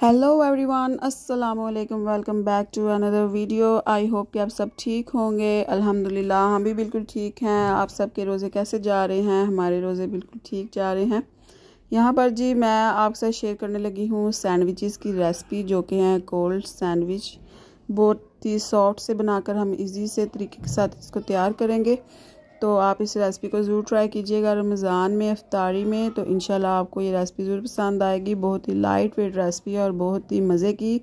hello everyone अस्सलाम वालेकुम welcome back to another video I hope कि आप सब ठीक होंगे अल्हम्दुलिल्लाह हम भी बिल्कुल ठीक हैं आप सब के रोज़े कैसे जा रहे हैं हमारे रोज़े बिल्कुल ठीक जा रहे हैं यहाँ पर जी मैं आपसे शेयर करने लगी हूँ सैंडविचेस की रेसिपी जो कि हैं कोल्ड सैंडविच बहुत ही सॉफ्ट से बनाकर हम इजी से तरीके के साथ इसको तैयार करेंगे तो आप इस रेसिपी को ज़रूर ट्राई कीजिएगा रमज़ान में अफ्तारी में तो इन आपको ये रेसिपी ज़रूर पसंद आएगी बहुत ही लाइट वेट रेसिपी है और बहुत ही मज़े की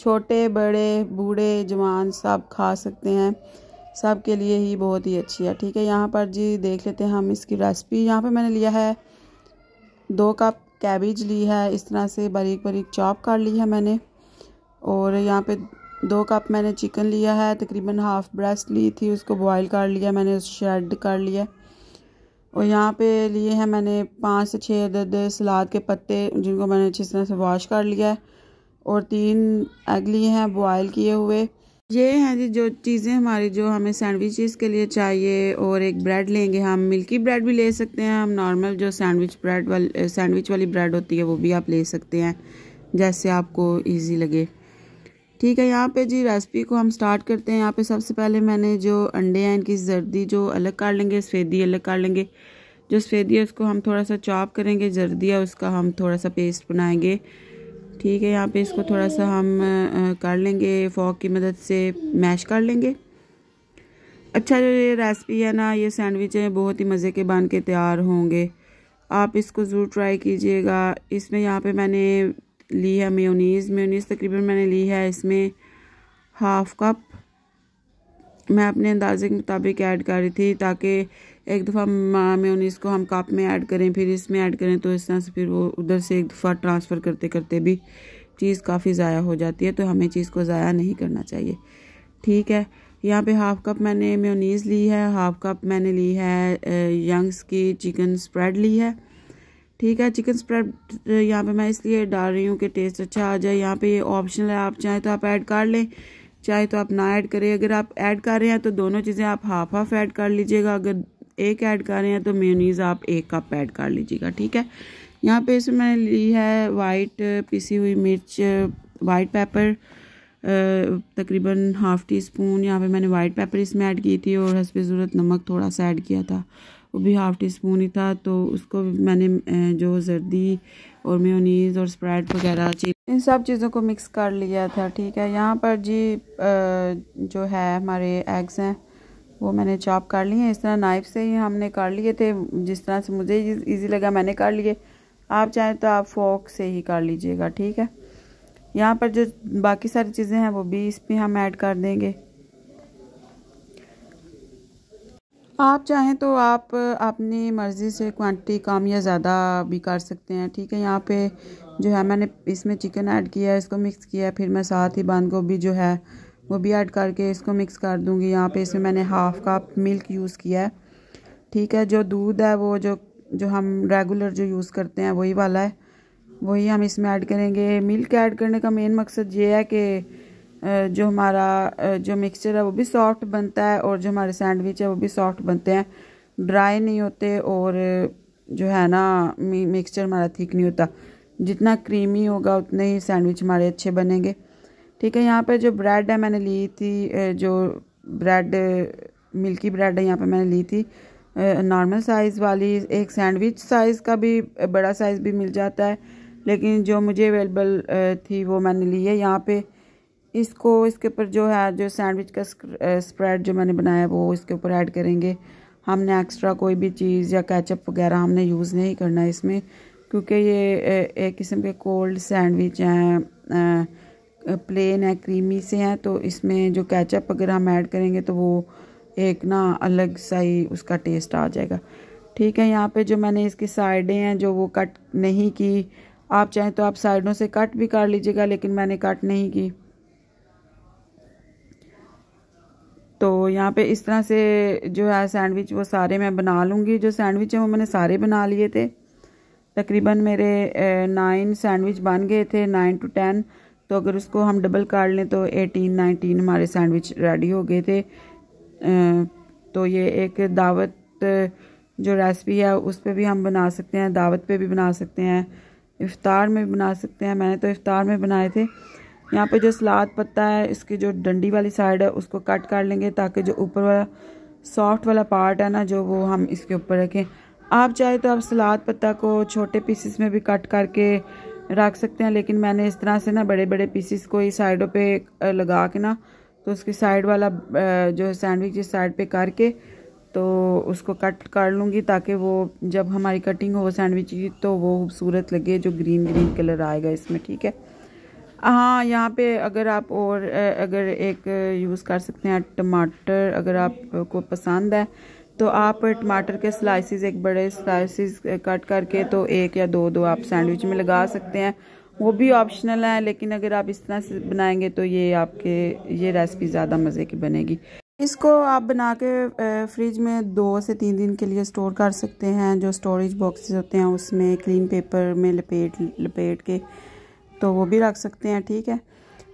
छोटे बड़े बूढ़े जवान सब खा सकते हैं सब के लिए ही बहुत ही अच्छी है ठीक है यहाँ पर जी देख लेते हैं हम इसकी रेसिपी यहाँ पे मैंने लिया है दो कप कैबिज ली है इस तरह से बारीक बारीक चॉप कर ली है मैंने और यहाँ पे दो कप मैंने चिकन लिया है तकरीबन हाफ़ ब्रेस्ट ली थी उसको बॉईल कर लिया मैंने शेड कर लिया और यहाँ पे लिए हैं मैंने पाँच से छः अदद सलाद के पत्ते जिनको मैंने अच्छी तरह से वॉश कर लिया है और तीन एग लिए हैं बॉयल किए हुए ये हैं जी जो चीज़ें हमारी जो हमें सैंडविचेस के लिए चाहिए और एक ब्रेड लेंगे हम मिल्की ब्रेड भी ले सकते हैं हम नॉर्मल जो सैंडविच ब्रेड वाली सैंडविच वाली ब्रेड होती है वो भी आप ले सकते हैं जैसे आपको ईजी लगे ठीक है यहाँ पे जी रेसिपी को हम स्टार्ट करते हैं यहाँ पे सबसे पहले मैंने जो अंडे हैं इनकी जर्दी जो अलग काट लेंगे सफ़ेदी अलग काट लेंगे जो सफ़ेदी है उसको हम थोड़ा सा चॉप करेंगे जर्दिया उसका हम थोड़ा सा पेस्ट बनाएंगे ठीक है यहाँ पे इसको थोड़ा सा हम कर लेंगे फॉक की मदद से मैश कर लेंगे अच्छा जो ये रेसिपी है ना ये सैंडविच है बहुत ही मज़े के बन के तैयार होंगे आप इसको ज़रूर ट्राई कीजिएगा इसमें यहाँ पे मैंने ली है मेयोनीज़ मेयोनीज़ तकरीबन मैंने ली है इसमें हाफ़ कप मैं अपने अंदाजे के मुताबिक ऐड कर रही थी ताकि एक दफ़ा मेयोनीज़ को हम कप में ऐड करें फिर इसमें ऐड करें तो इस तरह से फिर वो उधर से एक दफ़ा ट्रांसफ़र करते करते भी चीज़ काफ़ी ज़ाया हो जाती है तो हमें चीज़ को ज़ाया नहीं करना चाहिए ठीक है यहाँ पे हाफ़ कप मैंने मेयोनीज़ ली है हाफ़ कप मैंने ली है यंग्स की चिकन स्प्रेड ली है ठीक है चिकन स्प्रेड uh, यहाँ पे मैं इसलिए डाल रही हूँ कि टेस्ट अच्छा आ जाए यहाँ पे ये ऑप्शनल है आप चाहें तो आप ऐड कर लें चाहे तो आप ना ऐड करें अगर आप ऐड कर रहे हैं तो दोनों चीज़ें आप हाफ हाफ ऐड कर लीजिएगा अगर एक ऐड कर रहे हैं तो मेयोनीज़ आप एक कप ऐड कर लीजिएगा ठीक है यहाँ पे इसमें मैंने ली है वाइट uh, पिसी हुई मिर्च वाइट uh, पेपर तकरीबन हाफ़ टी स्पून यहाँ पे मैंने वाइट पेपर इसमें ऐड की थी और हंसपे ज़रूरत नमक थोड़ा सा ऐड किया था वो भी हाफ़ टी स्पून ही था तो उसको मैंने जो जर्दी और मेयोनीज़ और स्प्राइट वगैरह चीज इन सब चीज़ों को मिक्स कर लिया था ठीक है यहाँ पर जी जो है हमारे एग्स हैं वो मैंने चॉप कर लिए हैं इस तरह नाइफ से ही हमने कर लिए थे जिस तरह से मुझे इजी लगा मैंने कर लिए आप चाहें तो आप फोक से ही कर लीजिएगा ठीक है यहाँ पर जो बाकी सारी चीज़ें हैं वो भी इस पर हम ऐड कर देंगे आप चाहें तो आप अपनी मर्ज़ी से क्वांटिटी कम या ज़्यादा भी कर सकते हैं ठीक है यहाँ पे जो है मैंने इसमें चिकन ऐड किया है इसको मिक्स किया है फिर मैं साथ ही बंद गोभी जो है वो भी ऐड करके इसको मिक्स कर दूँगी यहाँ पे इसमें मैंने हाफ़ कप मिल्क यूज़ किया है ठीक है जो दूध है वो जो जो हम रेगुलर जो यूज़ करते हैं वही वाला है वही हम इसमें ऐड करेंगे मिल्क ऐड करने का मेन मकसद ये है कि जो हमारा जो मिक्सचर है वो भी सॉफ्ट बनता है और जो हमारे सैंडविच है वो भी सॉफ्ट बनते हैं ड्राई नहीं होते और जो है ना मिक्सचर हमारा ठीक नहीं होता जितना क्रीमी होगा उतने ही सैंडविच हमारे अच्छे बनेंगे ठीक है यहाँ पर जो ब्रेड है मैंने ली थी जो ब्रेड मिल्की ब्रेड है यहाँ पर मैंने ली थी नॉर्मल साइज़ वाली एक सैंडविच साइज़ का भी बड़ा साइज़ भी मिल जाता है लेकिन जो मुझे अवेलेबल थी वो मैंने ली है यहाँ पर इसको इसके ऊपर जो है जो सैंडविच का स्प्रेड जो मैंने बनाया वो इसके ऊपर ऐड करेंगे हमने एक्स्ट्रा कोई भी चीज़ या कैचअप वगैरह हमने यूज़ नहीं करना है इसमें क्योंकि ये एक किस्म के कोल्ड सैंडविच हैं प्लेन है क्रीमी से हैं तो इसमें जो कैचअप अगर हम ऐड करेंगे तो वो एक ना अलग सा ही उसका टेस्ट आ जाएगा ठीक है यहाँ पे जो मैंने इसकी साइडें हैं जो वो कट नहीं की आप चाहें तो आप साइडों से कट भी कर लीजिएगा लेकिन मैंने कट नहीं की तो यहाँ पे इस तरह से जो है सैंडविच वो सारे मैं बना लूँगी जो सैंडविच हैं वो मैंने सारे बना लिए थे तकरीबन मेरे नाइन सैंडविच बन गए थे नाइन टू टेन तो अगर उसको हम डबल काट लें तो एटीन नाइनटीन हमारे सैंडविच रेडी हो गए थे तो ये एक दावत जो रेसिपी है उस पर भी हम बना सकते हैं दावत पे भी बना सकते हैं इफ्तार में भी बना सकते हैं मैंने तो इफ्तार में बनाए थे यहाँ पे जो सलाद पत्ता है इसकी जो डंडी वाली साइड है उसको कट कर लेंगे ताकि जो ऊपर वाला सॉफ्ट वाला पार्ट है ना जो वो हम इसके ऊपर रखें आप चाहे तो आप सलाद पत्ता को छोटे पीसेस में भी कट करके रख सकते हैं लेकिन मैंने इस तरह से ना बड़े बड़े पीसेस को ही साइडों पे लगा के ना तो उसकी साइड वाला जो सैंडविच इस साइड पे करके तो उसको कट कर लूँगी ताकि वो जब हमारी कटिंग हो सैंडविच की तो वो खूबसूरत लगे जो ग्रीन ग्रीन कलर आएगा इसमें ठीक है हाँ यहाँ पे अगर आप और अगर एक यूज़ कर सकते हैं टमाटर अगर आपको पसंद है तो आप टमाटर के स्लाइसेस एक बड़े स्लाइसेस कट करके तो एक या दो दो आप सैंडविच में लगा सकते हैं वो भी ऑप्शनल है लेकिन अगर आप इस तरह से बनाएंगे तो ये आपके ये रेसिपी ज़्यादा मज़े की बनेगी इसको आप बना के फ्रिज में दो से तीन दिन के लिए स्टोर कर सकते हैं जो स्टोरेज बॉक्सेस होते हैं उसमें क्लीन पेपर में लपेट लपेट के तो वो भी रख सकते हैं ठीक है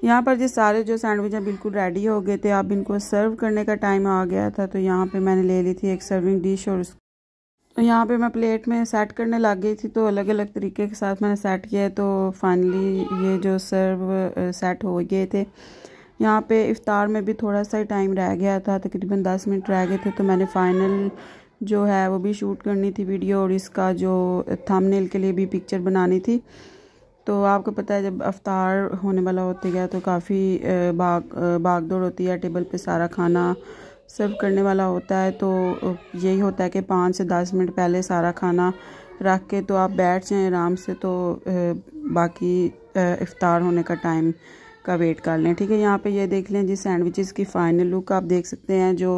यहाँ पर जी सारे जो सैंडविच हैं बिल्कुल रेडी हो गए थे अब इनको सर्व करने का टाइम आ गया था तो यहाँ पे मैंने ले ली थी एक सर्विंग डिश और उस तो यहाँ पे मैं प्लेट में सेट करने लग गई थी तो अलग अलग तरीके के साथ मैंने सेट किया है तो फाइनली ये जो सर्व सेट हो गए थे यहाँ पे इफ्तार में भी थोड़ा सा ही टाइम रह गया था तकरीबन दस मिनट रह गए थे तो मैंने फ़ाइनल जो है वो भी शूट करनी थी वीडियो और इसका जो थंबनेल के लिए भी पिक्चर बनानी थी तो आपको पता है जब अफ्तार होने वाला होते गया तो काफ़ी भाग भाग दौड़ होती है टेबल पे सारा खाना सर्व करने वाला होता है तो यही होता है कि पाँच से दस मिनट पहले सारा खाना रख के तो आप बैठ जाएं आराम से तो बाकी इफ़ार होने का टाइम का वेट कर लें ठीक है यहाँ पे ये देख लें जी सैंडविचेस की फ़ाइनल लुक आप देख सकते हैं जो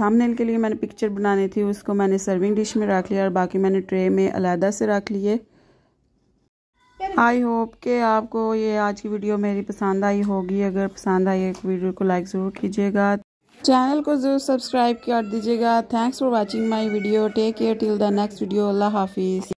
थंबनेल के लिए मैंने पिक्चर बनानी थी उसको मैंने सर्विंग डिश में रख लिया और बाकी मैंने ट्रे में अलहदा से रख लिए आई होप के आपको ये आज की वीडियो मेरी पसंद आई होगी अगर पसंद आई है वीडियो को लाइक ज़रूर कीजिएगा चैनल को ज़रूर सब्सक्राइब कर दीजिएगा thanks for watching my video take care till the next video अल्लाह हाफिज़